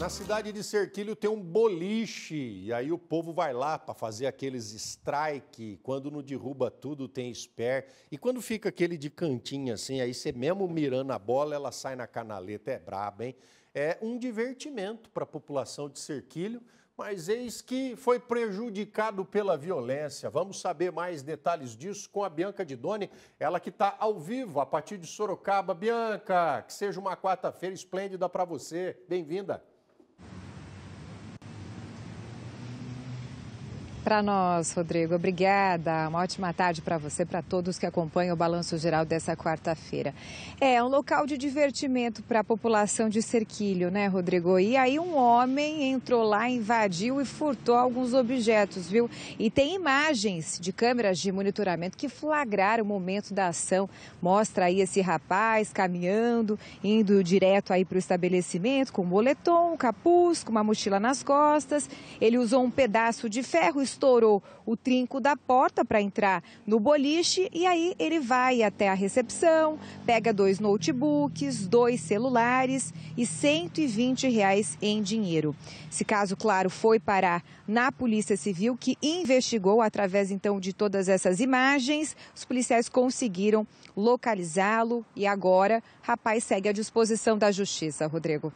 Na cidade de Serquilho tem um boliche e aí o povo vai lá para fazer aqueles strike. Quando não derruba tudo tem spare e quando fica aquele de cantinho assim, aí você mesmo mirando a bola ela sai na canaleta, é braba, hein? É um divertimento para a população de Serquilho, mas eis que foi prejudicado pela violência. Vamos saber mais detalhes disso com a Bianca Didoni, ela que está ao vivo a partir de Sorocaba. Bianca, que seja uma quarta-feira esplêndida para você. Bem-vinda. para nós, Rodrigo. Obrigada. Uma ótima tarde para você, para todos que acompanham o Balanço Geral dessa quarta-feira. É, é um local de divertimento para a população de Cerquilho, né, Rodrigo? E aí um homem entrou lá, invadiu e furtou alguns objetos, viu? E tem imagens de câmeras de monitoramento que flagraram o momento da ação. Mostra aí esse rapaz caminhando, indo direto aí para o estabelecimento com um boletom, um capuz, com uma mochila nas costas. Ele usou um pedaço de ferro, estourou o trinco da porta para entrar no boliche e aí ele vai até a recepção, pega dois notebooks, dois celulares e 120 reais em dinheiro. Esse caso, claro, foi parar na Polícia Civil que investigou através então de todas essas imagens. Os policiais conseguiram localizá-lo e agora rapaz segue à disposição da justiça, Rodrigo.